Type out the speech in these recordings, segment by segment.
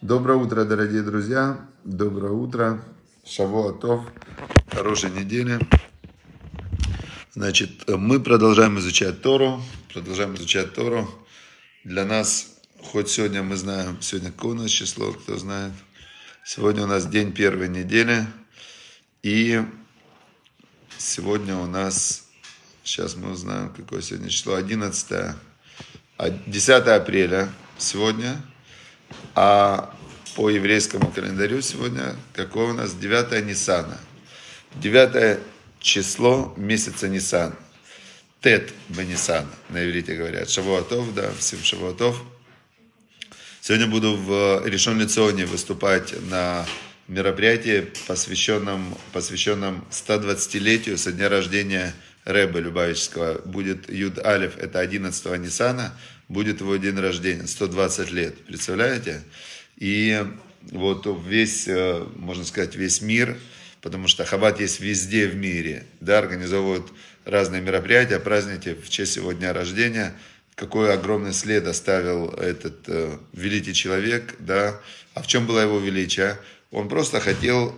Доброе утро, дорогие друзья. Доброе утро. Шавуатов. Хорошей недели. Значит, мы продолжаем изучать Тору. Продолжаем изучать Тору. Для нас, хоть сегодня мы знаем, сегодня какое у нас число, кто знает. Сегодня у нас день первой недели. И сегодня у нас, сейчас мы узнаем, какое сегодня число, 11, 10 а, апреля сегодня. А по еврейскому календарю сегодня, какое у нас? 9 Нисана. 9 число месяца Нисан. Тет Бенисан, на иврите говорят. Шавуатов, да, всем Шавуатов. Сегодня буду в Решон Лиционе выступать на мероприятии, посвященном, посвященном 120-летию со дня рождения Рэба Любавического. Будет Юд Алиф, это 11 Нисана будет его день рождения, 120 лет, представляете? И вот весь, э, можно сказать, весь мир, потому что хабат есть везде в мире, да, организовывают разные мероприятия, праздники в честь его дня рождения, какой огромный след оставил этот э, великий человек, да, а в чем было его величие? Он просто хотел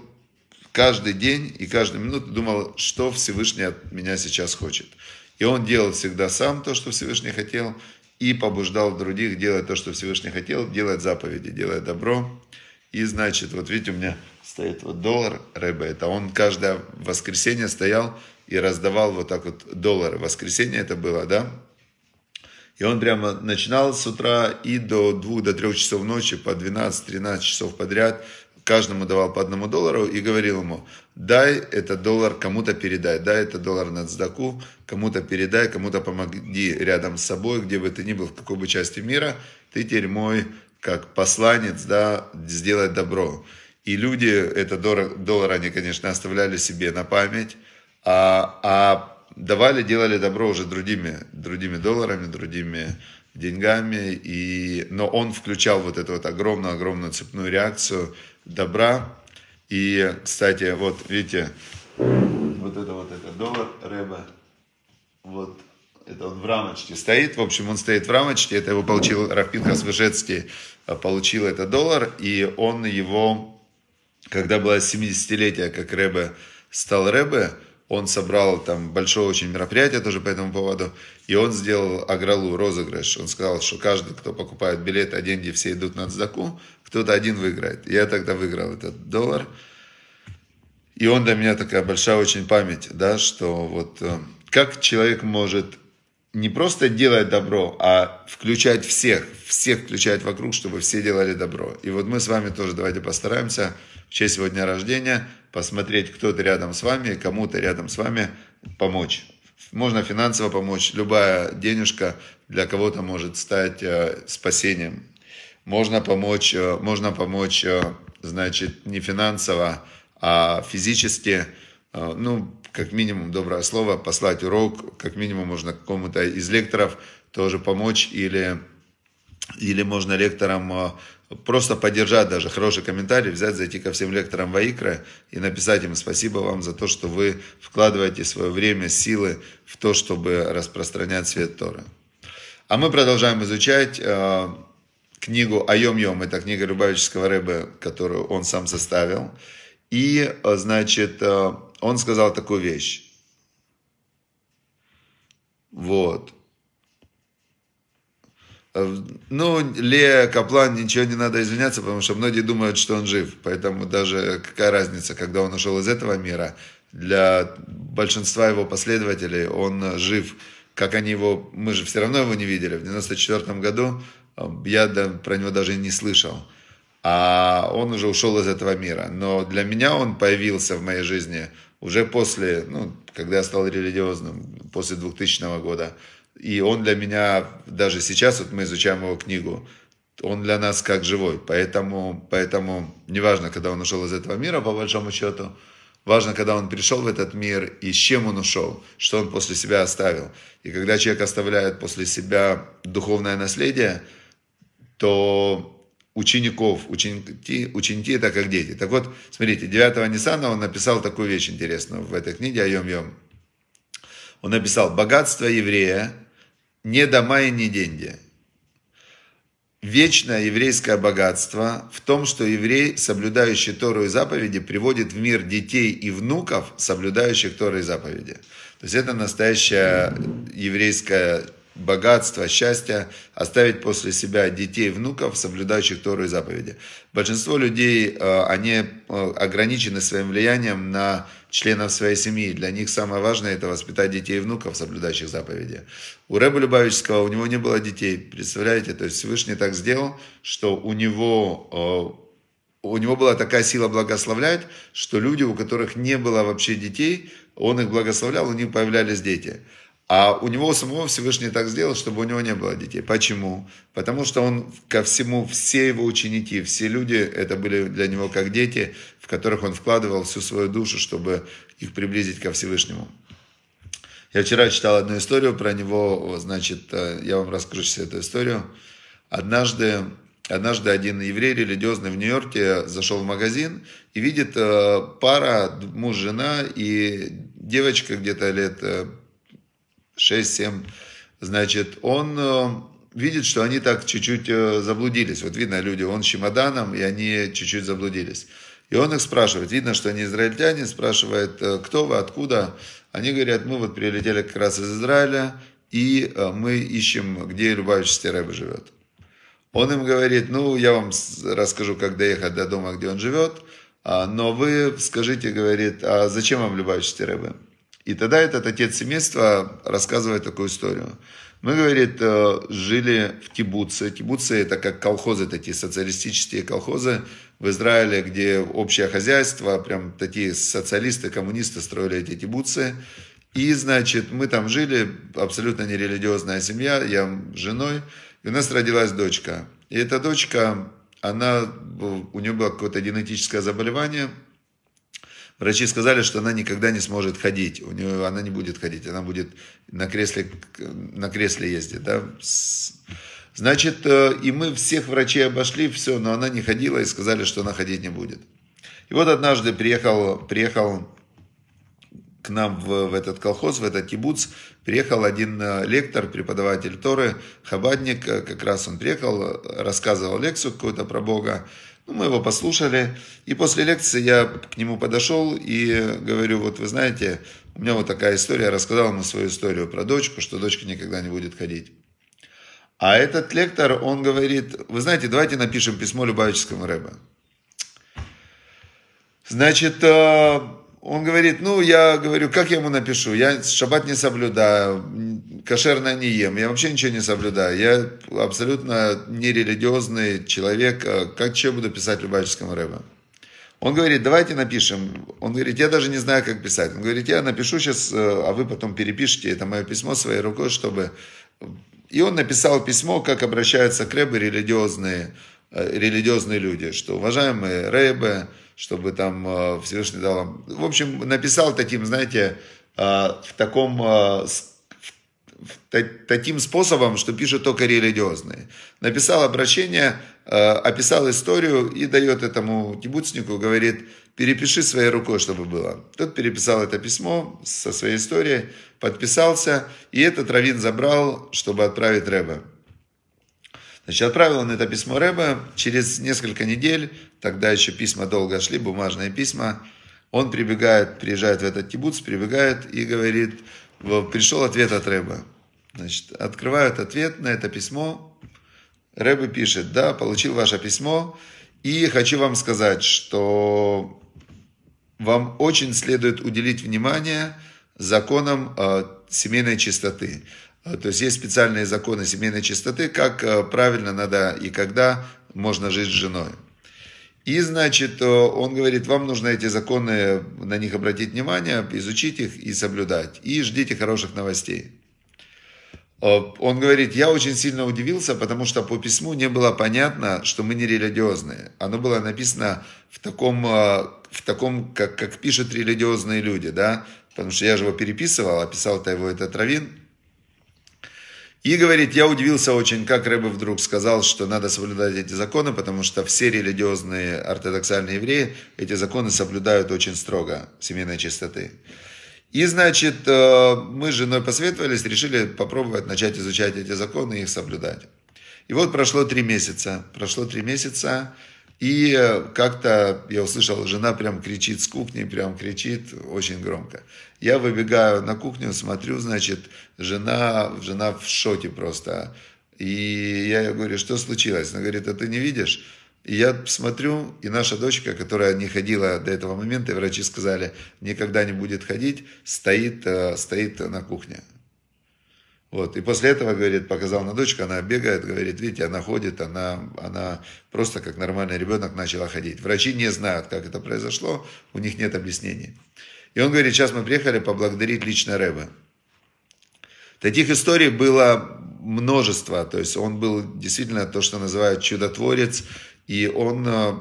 каждый день и каждую минуту думал, что Всевышний от меня сейчас хочет. И он делал всегда сам то, что Всевышний хотел, и побуждал других делать то, что Всевышний хотел, делать заповеди, делать добро. И значит, вот видите, у меня стоит вот доллар Рэбе, это он каждое воскресенье стоял и раздавал вот так вот доллары. Воскресенье это было, да? И он прямо начинал с утра и до 2 до 3 часов ночи по 12-13 часов подряд каждому давал по одному доллару и говорил ему, дай этот доллар кому-то передай, дай этот доллар на цдаку, кому-то передай, кому-то помоги рядом с собой, где бы ты ни был, в какой бы части мира, ты теперь мой, как посланец, да, сделать добро. И люди этот доллар, доллар они, конечно, оставляли себе на память, а, а давали, делали добро уже другими, другими долларами, другими деньгами, и, но он включал вот эту вот огромную-огромную цепную реакцию – добра. И, кстати, вот видите, вот это вот это доллар Рэба, вот это он в рамочке стоит, в общем, он стоит в рамочке, это его получил Рафпинка Свежецкий, а, получил этот доллар, и он его, когда было 70-летие, как Рэбе стал Рэбе, он собрал там большое очень мероприятие тоже по этому поводу, и он сделал Агралу розыгрыш. Он сказал, что каждый, кто покупает билет, а деньги все идут на Цдаку, кто-то один выиграет. Я тогда выиграл этот доллар. И он для меня такая большая очень память, да, что вот э, как человек может не просто делать добро, а включать всех, всех включать вокруг, чтобы все делали добро. И вот мы с вами тоже давайте постараемся в честь сегодня рождения, посмотреть, кто-то рядом с вами, кому-то рядом с вами помочь. Можно финансово помочь, любая денежка для кого-то может стать э, спасением. Можно помочь, э, можно помочь, э, значит, не финансово, а физически, ну, как минимум доброе слово, послать урок, как минимум можно какому-то из лекторов тоже помочь или или можно лекторам просто поддержать даже хороший комментарий, взять, зайти ко всем лекторам Ваикра и написать им спасибо вам за то, что вы вкладываете свое время, силы в то, чтобы распространять свет Торы. А мы продолжаем изучать э, книгу «Айом Йом». Это книга Любавического Рэбе, которую он сам составил. И, э, значит, э, он сказал такую вещь. Вот. Э, ну, Ле Каплан ничего не надо извиняться, потому что многие думают, что он жив. Поэтому даже какая разница, когда он ушел из этого мира, для большинства его последователей он жив. Как они его, мы же все равно его не видели. В 94 году эм, я про него даже не слышал. А он уже ушел из этого мира. Но для меня он появился в моей жизни уже после, ну, когда я стал религиозным, после 2000 года. И он для меня, даже сейчас, вот мы изучаем его книгу, он для нас как живой. Поэтому, поэтому неважно, когда он ушел из этого мира, по большому счету, важно, когда он пришел в этот мир и с чем он ушел, что он после себя оставил. И когда человек оставляет после себя духовное наследие, то учеников, ученики, ученики это как дети. Так вот, смотрите, 9-го Ниссана он написал такую вещь интересную в этой книге «Айом-йом». Он написал «Богатство еврея не дома и не деньги. Вечное еврейское богатство в том, что еврей, соблюдающий Тору и заповеди, приводит в мир детей и внуков, соблюдающих Тору и заповеди. То есть это настоящая еврейская богатства, счастья, оставить после себя детей, внуков, соблюдающих Тору и заповеди. Большинство людей, э, они э, ограничены своим влиянием на членов своей семьи. Для них самое важное – это воспитать детей и внуков, соблюдающих заповеди. У Рэба Любавического, у него не было детей, представляете? То есть Всевышний так сделал, что у него э, у него была такая сила благословлять, что люди, у которых не было вообще детей, он их благословлял, у них появлялись дети. А у него самого Всевышний так сделал, чтобы у него не было детей. Почему? Потому что он ко всему, все его ученики, все люди, это были для него как дети, в которых он вкладывал всю свою душу, чтобы их приблизить ко Всевышнему. Я вчера читал одну историю про него, значит, э, я вам расскажу сейчас эту историю. Однажды, однажды один еврей религиозный в Нью-Йорке зашел в магазин и видит э, пара, муж, жена и девочка где-то лет э, 6-7, значит, он э, видит, что они так чуть-чуть э, заблудились. Вот видно, люди, он с чемоданом, и они чуть-чуть заблудились. И он их спрашивает, видно, что они израильтяне, спрашивает, э, кто вы, откуда. Они говорят, мы вот прилетели как раз из Израиля, и мы ищем, где Любавич Стереба живет. Он им говорит, ну, я вам расскажу, как доехать до дома, где он живет, а, но вы скажите, говорит, а зачем вам Любавич Стереба? И тогда этот отец семейства рассказывает такую историю. Мы, говорит, э, жили в Кибуце. Кибуцы – это как колхозы такие, социалистические колхозы в Израиле, где общее хозяйство, прям такие социалисты, коммунисты строили эти кибуцы. И, значит, мы там жили, абсолютно нерелигиозная семья, я женой, и у нас родилась дочка. И эта дочка, она, у нее было какое-то генетическое заболевание – Врачи сказали, что она никогда не сможет ходить. У нее она не будет ходить, она будет на кресле, на кресле ездить. Да? Значит, э, и мы всех врачей обошли, все, но она не ходила и сказали, что она ходить не будет. И вот однажды приехал, приехал к нам в, в этот колхоз, в этот кибуц, приехал один э, лектор, преподаватель Торы, хабадник, э, как раз он приехал, рассказывал лекцию какую-то про Бога, ну, мы его послушали, и после лекции я к нему подошел и говорю, вот вы знаете, у меня вот такая история, я рассказал ему свою историю про дочку, что дочка никогда не будет ходить. А этот лектор, он говорит, вы знаете, давайте напишем письмо Любавическому Рэбе. Значит, э, он говорит, ну, я говорю, как я ему напишу? Я шаббат не соблюдаю, кошерно не ем, я вообще ничего не соблюдаю. Я абсолютно нерелигиозный человек. А как что буду писать Любаческому Рэбе? Он говорит, давайте напишем. Он говорит, я даже не знаю, как писать. Он говорит, я напишу сейчас, э, а вы потом перепишите это мое письмо своей рукой, чтобы... И он написал письмо, как обращаются к Рэбе религиозные, э, религиозные люди, что уважаемые Рэбе, чтобы там э, Всевышний дал вам. В общем, написал таким, знаете, э, в таком э, в таким способом, что пишут только религиозные. Написал обращение, описал историю и дает этому кибуцнику, говорит, перепиши своей рукой, чтобы было. Тот переписал это письмо со своей историей, подписался, и этот раввин забрал, чтобы отправить Рэба. Значит, отправил он это письмо Рэбе. Через несколько недель, тогда еще письма долго шли, бумажные письма, он прибегает, приезжает в этот кибуц, прибегает и говорит, пришел ответ от Рэба. Значит, открывают ответ на это письмо. Рэбе пишет, да, получил ваше письмо, и хочу вам сказать, что вам очень следует уделить внимание законам э, семейной чистоты. А, то есть есть специальные законы семейной чистоты, как э, правильно надо и когда можно жить с женой. И, значит, э, он говорит, вам нужно эти законы, на них обратить внимание, изучить их и соблюдать. И ждите хороших новостей. Э, он говорит, я очень сильно удивился, потому что по письму не было понятно, что мы не религиозные. Оно было написано в таком, в таком как, как пишут религиозные люди, да? Потому что я же его переписывал, описал писал-то его этот Равин – и говорит, я удивился очень, как Рэбе вдруг сказал, что надо соблюдать эти законы, потому что все религиозные ортодоксальные евреи эти законы соблюдают очень строго, семейной чистоты. И, значит, э, мы с женой посоветовались, решили попробовать начать изучать эти законы и их соблюдать. И вот прошло три месяца. Прошло три месяца, и э, как-то я услышал, жена прям кричит с кухни, прям кричит очень громко. Я выбегаю на кухню, смотрю, значит, жена, жена в шоке просто. И я ей говорю, что случилось? Она говорит, а ты не видишь? И я смотрю, и наша дочка, которая не ходила до этого момента, и врачи сказали, никогда не будет ходить, стоит, э, стоит на кухне. Вот. И после этого, говорит, показал на дочку, она бегает, говорит, видите, она ходит, она, она просто как нормальный ребенок начала ходить. Врачи не знают, как это произошло, у них нет объяснений. И он говорит, сейчас мы приехали поблагодарить лично Рэба. Таких историй было множество, то есть он был действительно то, что называют чудотворец, и он э,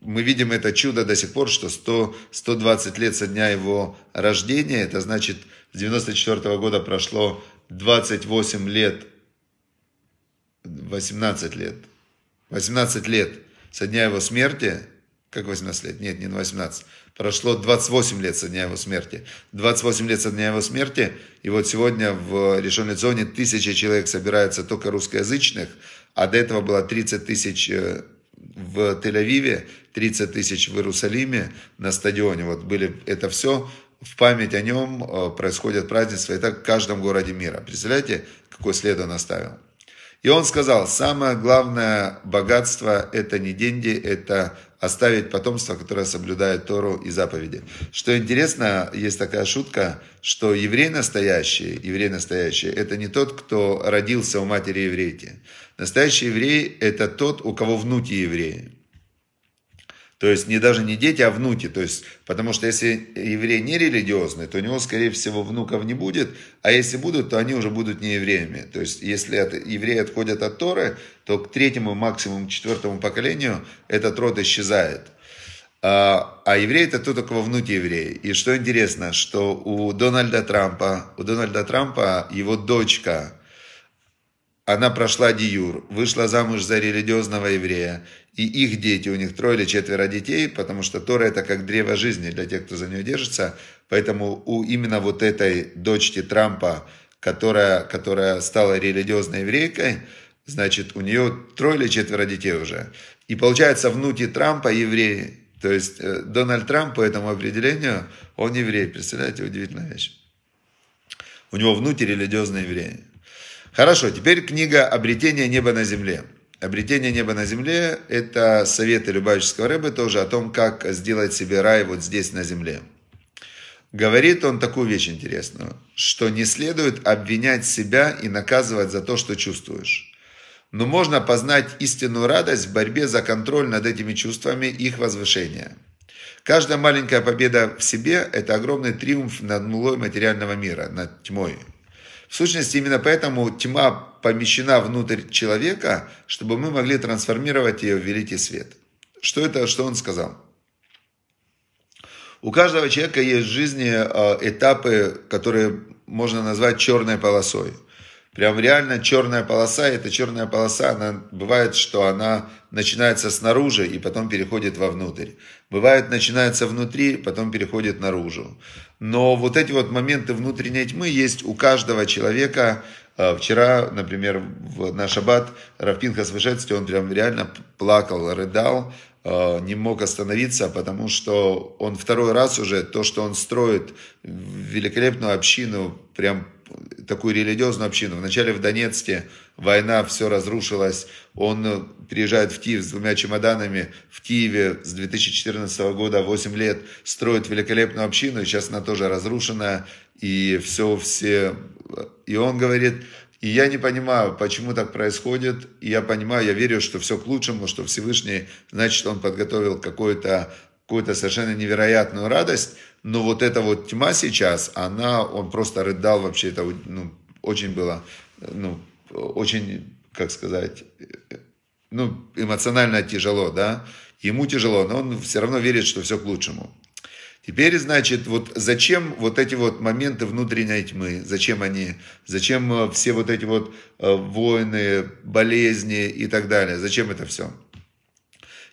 мы видим это чудо до сих пор, что 100, 120 лет со дня его рождения, это значит, с 94 -го года прошло 28 лет, 18 лет, 18 лет со дня его смерти, как 18 лет? Нет, не 18. Прошло 28 лет со дня его смерти. 28 лет со дня его смерти. И вот сегодня в решенной зоне тысяча человек собирается только русскоязычных, а до этого было 30 тысяч э, в Тель-Авиве, 30 тысяч в Иерусалиме на стадионе. Вот были это все в память о нем э, происходят празднества, и так в каждом городе мира. Представляете, какой след он оставил? И он сказал, самое главное богатство – это не деньги, это оставить потомство, которое соблюдает Тору и заповеди. Что интересно, есть такая шутка, что еврей настоящий, еврей настоящий – это не тот, кто родился у матери еврейки. Настоящий еврей – это тот, у кого внуки евреи. То есть не даже не дети, а внуки. То есть, потому что если еврей не религиозный, то у него, скорее всего, внуков не будет, а если будут, то они уже будут не евреями. То есть, если от, евреи отходят от Торы, то к третьему, максимум к четвертому поколению этот род исчезает. А, а евреи это кто такого внуки евреи. И что интересно, что у Дональда Трампа, у Дональда Трампа его дочка – она прошла диюр, вышла замуж за религиозного еврея, и их дети, у них трое или четверо детей, потому что Тора это как древо жизни для тех, кто за нее держится, поэтому у именно вот этой дочки Трампа, которая, которая стала религиозной еврейкой, значит, у нее трое или четверо детей уже. И получается, внуки Трампа евреи, то есть э, Дональд Трамп по этому определению, он еврей, представляете, удивительная вещь. У него внуки религиозные евреи. Хорошо, теперь книга «Обретение неба на земле». «Обретение неба на земле» – это советы Любавического Рэбы тоже о том, как сделать себе рай вот здесь на земле. Говорит он такую вещь интересную, что не следует обвинять себя и наказывать за то, что чувствуешь. Но можно познать истинную радость в борьбе за контроль над этими чувствами и их возвышение. Каждая маленькая победа в себе – это огромный триумф над мглой материального мира, над тьмой – в сущности, именно поэтому тьма помещена внутрь человека, чтобы мы могли трансформировать ее в великий свет. Что это, что он сказал? У каждого человека есть в жизни э, этапы, которые можно назвать черной полосой – Прям реально черная полоса, и эта черная полоса, она бывает, что она начинается снаружи и потом переходит вовнутрь. Бывает, начинается внутри, потом переходит наружу. Но вот эти вот моменты внутренней тьмы есть у каждого человека. А, вчера, например, в наш аббат Равпинха Свышецкий, он прям реально плакал, рыдал, а, не мог остановиться, потому что он второй раз уже то, что он строит великолепную общину, прям такую религиозную общину. Вначале в Донецке война, все разрушилось. Он э, приезжает в Киев с двумя чемоданами. В Киеве с 2014 года 8 лет строит великолепную общину. И сейчас она тоже разрушена. И все, все... Э, и он говорит, и я не понимаю, почему так происходит. И я понимаю, я верю, что все к лучшему, что Всевышний, значит, он подготовил какую-то какую-то совершенно невероятную радость, но вот эта вот тьма сейчас, она, он просто рыдал вообще, это ну, очень было, ну, очень, как сказать, ну, эмоционально тяжело, да. Ему тяжело, но он все равно верит, что все к лучшему. Теперь, значит, вот зачем вот эти вот моменты внутренней тьмы, зачем они, зачем э, все вот эти вот э, войны, болезни и так далее, зачем это все?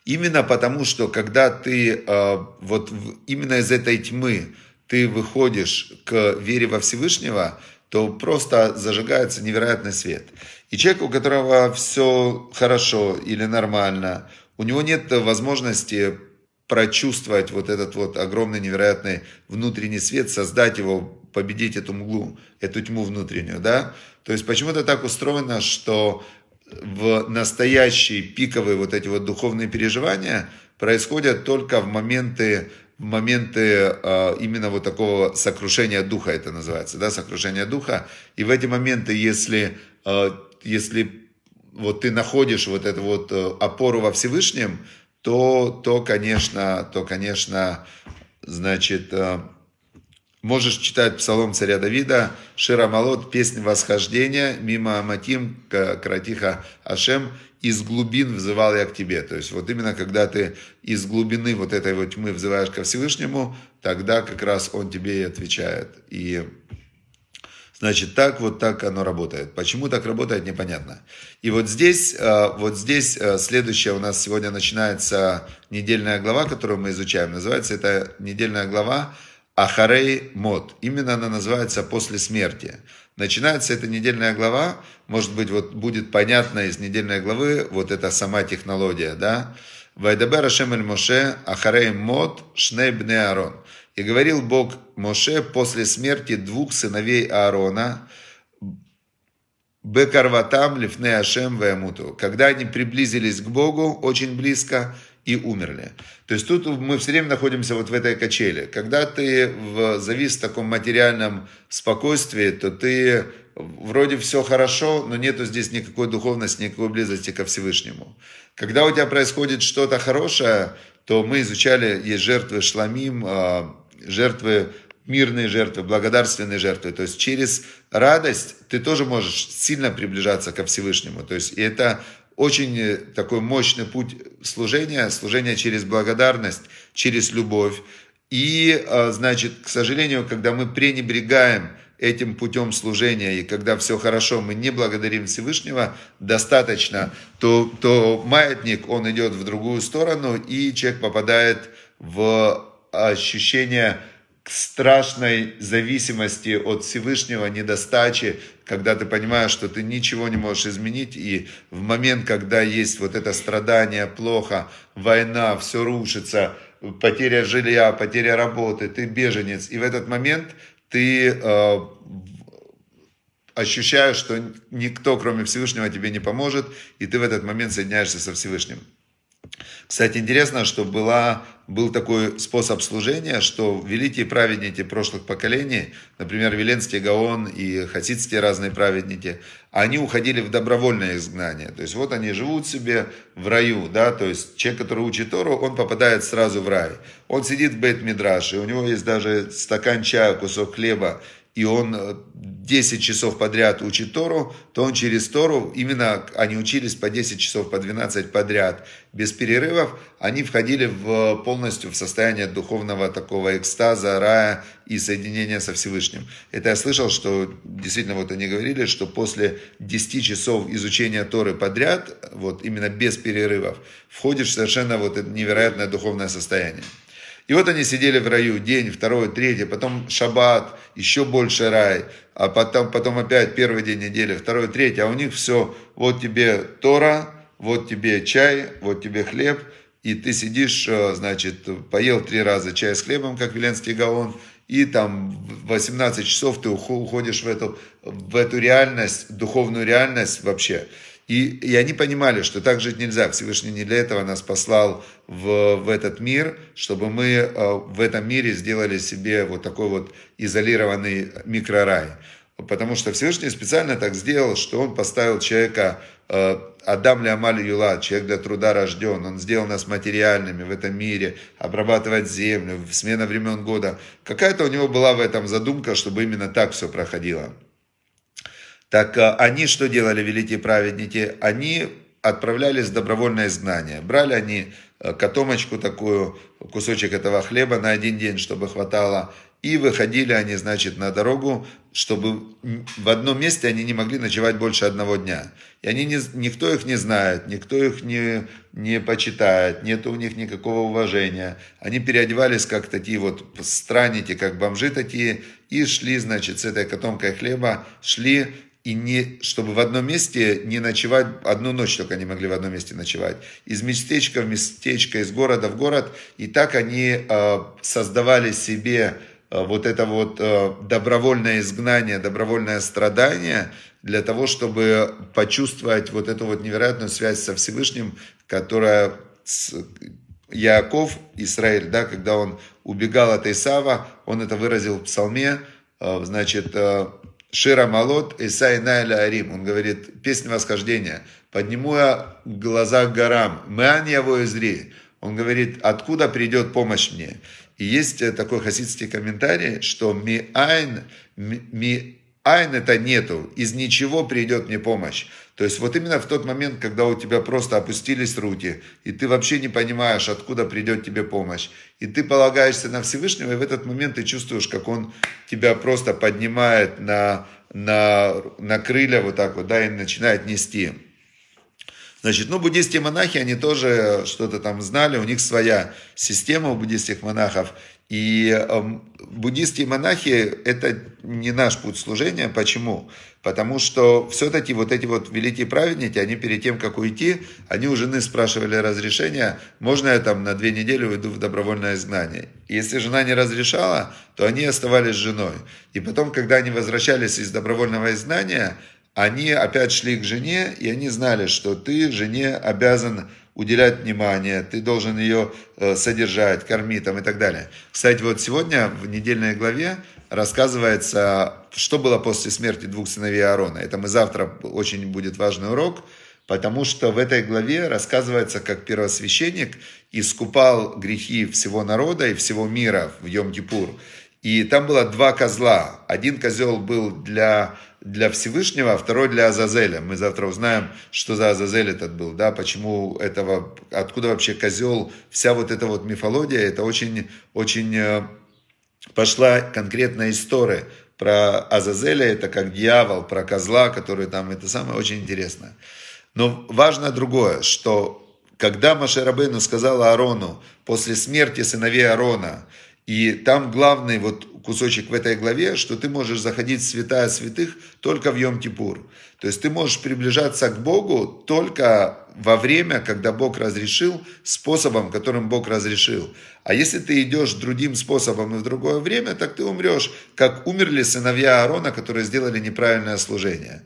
Именно потому, что когда ты э, вот именно из этой тьмы ты выходишь к вере во Всевышнего, то просто зажигается невероятный свет. И человек, у которого все хорошо или нормально, у него нет возможности прочувствовать вот этот вот огромный невероятный внутренний свет, создать его, победить эту мглу, эту тьму внутреннюю, да? То есть почему-то так устроено, что в настоящие пиковые вот эти вот духовные переживания происходят только в моменты, в моменты э, именно вот такого сокрушения духа, это называется, да, сокрушения духа. И в эти моменты, если, э, если вот ты находишь вот эту вот э, опору во Всевышнем, то, то, конечно, то, конечно, значит, э, Можешь читать псалом царя Давида, Ширамалот, песнь восхождения, мимо Аматим, Кратиха Ашем, из глубин взывал я к тебе. То есть вот именно когда ты из глубины вот этой вот тьмы взываешь ко Всевышнему, тогда как раз он тебе и отвечает. И Значит, так вот так оно работает. Почему так работает, непонятно. И вот здесь, э, вот здесь э, следующая у нас сегодня начинается недельная глава, которую мы изучаем. Называется это недельная глава Ахарей Мод. Именно она называется «После смерти». Начинается эта недельная глава, может быть, вот будет понятно из недельной главы вот эта сама технология, да? «Вайдабер Ашем эль Моше Ахарей Мод Шней Бне Аарон». И говорил Бог Моше после смерти двух сыновей Аарона, Бекарватам Лифне Ашем Вемуту. Когда они приблизились к Богу очень близко – и умерли. То есть тут мы все время находимся вот в этой качели. Когда ты в, завис в таком материальном спокойствии, то ты вроде все хорошо, но нету здесь никакой духовности, никакой близости ко Всевышнему. Когда у тебя происходит что-то хорошее, то мы изучали, есть жертвы шламим, а, жертвы мирные жертвы, благодарственные жертвы. То есть через радость ты тоже можешь сильно приближаться ко Всевышнему. То есть и это очень э, такой мощный путь служения, служения через благодарность, через любовь. И, э, значит, к сожалению, когда мы пренебрегаем этим путем служения, и когда все хорошо, мы не благодарим Всевышнего достаточно, то, то маятник, он идет в другую сторону, и человек попадает в ощущение страшной зависимости от Всевышнего, недостачи, когда ты понимаешь, что ты ничего не можешь изменить, и в момент, когда есть вот это страдание, плохо, война, все рушится, потеря жилья, потеря работы, ты беженец, и в этот момент ты э, ощущаешь, что никто, кроме Всевышнего, тебе не поможет, и ты в этот момент соединяешься со Всевышним. Кстати, интересно, что была был такой способ служения, что великие праведники прошлых поколений, например, Веленский Гаон и хасидские разные праведники, они уходили в добровольное изгнание. То есть вот они живут себе в раю, да, то есть человек, который учит Тору, он попадает сразу в рай. Он сидит в бет мидраше у него есть даже стакан чая, кусок хлеба, и он 10 э, часов подряд учит Тору, то он через Тору, именно они учились по 10 часов, по 12 подряд, без перерывов, они входили в, э, полностью в состояние духовного такого экстаза, рая и соединения со Всевышним. Это я слышал, что действительно вот они говорили, что после 10 часов изучения Торы подряд, вот именно без перерывов, входишь в совершенно вот это невероятное духовное состояние. И вот они сидели в раю день, второй, третий, потом шаббат, еще больше рай, а потом, потом опять первый день недели, второй, третий, а у них все, вот тебе Тора, вот тебе чай, вот тебе хлеб, и ты сидишь, э, значит, поел три раза чай с хлебом, как Веленский Гаон, и там 18 часов ты уходишь в эту, в эту реальность, духовную реальность вообще. И, и они понимали, что так жить нельзя. Всевышний не для этого нас послал в, в этот мир, чтобы мы э, в этом мире сделали себе вот такой вот изолированный микрорай. Потому что Всевышний специально так сделал, что он поставил человека, э, Адам ли Амаль Юла, человек для труда рожден, он сделал нас материальными в этом мире, обрабатывать землю, смена времен года. Какая-то у него была в этом задумка, чтобы именно так все проходило. Так а, они что делали, великие праведники? Они отправлялись в добровольное изгнание. Брали они э, котомочку такую, кусочек этого хлеба на один день, чтобы хватало. И выходили они, значит, на дорогу, чтобы в одном месте они не могли ночевать больше одного дня. И они не, никто их не знает, никто их не, не почитает, нет у них никакого уважения. Они переодевались как такие вот странники, как бомжи такие, и шли, значит, с этой котомкой хлеба, шли и не, чтобы в одном месте не ночевать, одну ночь только они могли в одном месте ночевать. Из местечка в местечко, из города в город. И так они э, создавали себе э, вот это вот э, добровольное изгнание, добровольное страдание для того, чтобы почувствовать вот эту вот невероятную связь со Всевышним, которая с, Яаков, Израиль, да, когда он убегал от Исава, он это выразил в псалме, значит, Шира Малот, Исай Найля Арим. Он говорит, песня восхождения. Подниму я глаза к горам. Мэн его изри. Он говорит, откуда придет помощь мне? И есть э, такой хасидский комментарий, что ми айн, ми, ми айн это нету, из ничего придет мне помощь. То есть вот именно в тот момент, когда у тебя просто опустились руки, и ты вообще не понимаешь, откуда придет тебе помощь, и ты полагаешься на Всевышнего, и в этот момент ты чувствуешь, как он тебя просто поднимает на, на, на крылья вот так вот, да, и начинает нести. Значит, ну, буддийские монахи, они тоже что-то там знали, у них своя система у буддийских монахов, и эм, буддистские монахи – это не наш путь служения. Почему? Потому что все-таки вот эти вот великие праведники, они перед тем, как уйти, они у жены спрашивали разрешения, можно я там на две недели уйду в добровольное изгнание. И если жена не разрешала, то они оставались с женой. И потом, когда они возвращались из добровольного изгнания, они опять шли к жене, и они знали, что ты жене обязан уделять внимание, ты должен ее э, содержать, кормить там и так далее. Кстати, вот сегодня в недельной главе рассказывается, что было после смерти двух сыновей Аарона. Это мы завтра очень будет важный урок, потому что в этой главе рассказывается, как первосвященник искупал грехи всего народа и всего мира в Йом-Кипур. И там было два козла. Один козел был для для Всевышнего, а второй для Азазеля. Мы завтра узнаем, что за Азазель этот был, да, почему этого, откуда вообще козел, вся вот эта вот мифология, это очень, очень э, пошла конкретная история про Азазеля, это как дьявол, про козла, который там, это самое очень интересное. Но важно другое, что когда Машарабейну сказала Аарону после смерти сыновей Аарона, и там главный вот кусочек в этой главе, что ты можешь заходить в святая святых только в Йом-Кипур. То есть ты можешь приближаться к Богу только во время, когда Бог разрешил, способом, которым Бог разрешил. А если ты идешь другим способом и в другое время, так ты умрешь, как умерли сыновья Аарона, которые сделали неправильное служение.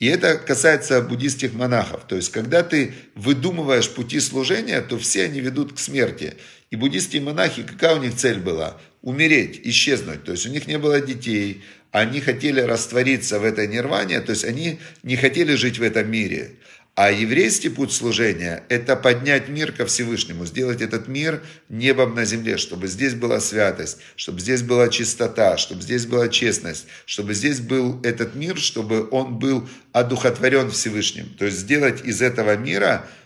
И это касается буддийских монахов. То есть, когда ты выдумываешь пути служения, то все они ведут к смерти. И буддийские монахи, какая у них цель была? Умереть, исчезнуть. То есть у них не было детей, они хотели раствориться в этой нирване, то есть они не хотели жить в этом мире. А еврейский путь служения – это поднять мир ко Всевышнему, сделать этот мир небом на земле, чтобы здесь была святость, чтобы здесь была чистота, чтобы здесь была честность, чтобы здесь был этот мир, чтобы он был одухотворен Всевышним. То есть сделать из этого мира –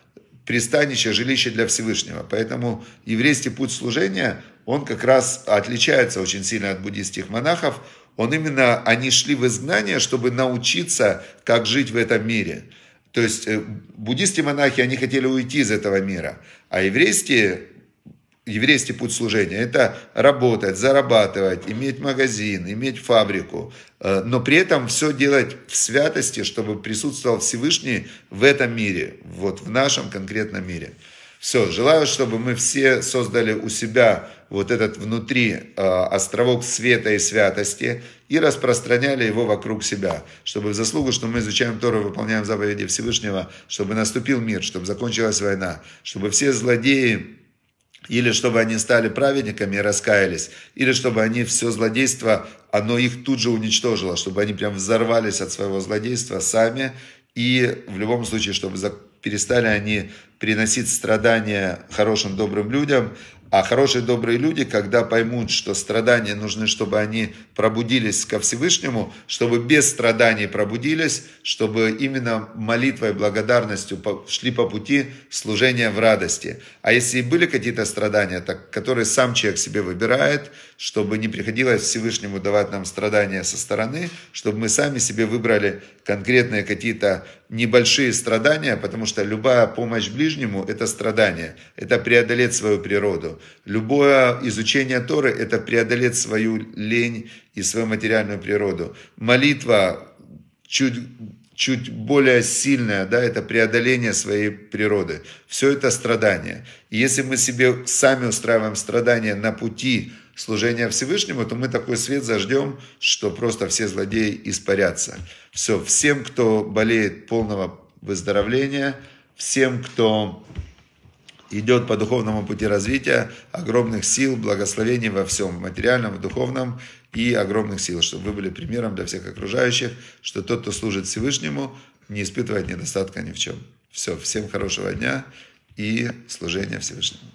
пристанище, жилище для Всевышнего. Поэтому еврейский путь служения, он как раз отличается очень сильно от буддийских монахов. Он именно, они шли в изгнание, чтобы научиться, как жить в этом мире. То есть э, буддийские монахи, они хотели уйти из этого мира, а еврейские еврейский путь служения – это работать, зарабатывать, иметь магазин, иметь фабрику, э, но при этом все делать в святости, чтобы присутствовал Всевышний в этом мире, вот в нашем конкретном мире. Все, желаю, чтобы мы все создали у себя вот этот внутри э, островок света и святости и распространяли его вокруг себя, чтобы в заслугу, что мы изучаем Тору, выполняем заповеди Всевышнего, чтобы наступил мир, чтобы закончилась война, чтобы все злодеи или чтобы они стали праведниками и раскаялись, или чтобы они все злодейство, оно их тут же уничтожило, чтобы они прям взорвались от своего злодейства сами, и в любом случае, чтобы перестали они приносить страдания хорошим, добрым людям, а хорошие, добрые люди, когда поймут, что страдания нужны, чтобы они пробудились ко Всевышнему, чтобы без страданий пробудились, чтобы именно молитвой, и благодарностью шли по пути служения в радости. А если и были какие-то страдания, так, которые сам человек себе выбирает, чтобы не приходилось Всевышнему давать нам страдания со стороны, чтобы мы сами себе выбрали конкретные какие-то небольшие страдания, потому что любая помощь ближнему – это страдание, это преодолеть свою природу. Любое изучение Торы – это преодолеть свою лень и свою материальную природу. Молитва чуть чуть более сильная, да, это преодоление своей природы. Все это страдание. И если мы себе сами устраиваем страдания на пути служения Всевышнему, то мы такой свет заждем, что просто все злодеи испарятся. Все, всем, кто болеет полного выздоровления, всем, кто идет по духовному пути развития, огромных сил, благословений во всем, в материальном, в духовном и огромных сил, чтобы вы были примером для всех окружающих, что тот, кто служит Всевышнему, не испытывает недостатка ни в чем. Все, всем хорошего дня и служения Всевышнему.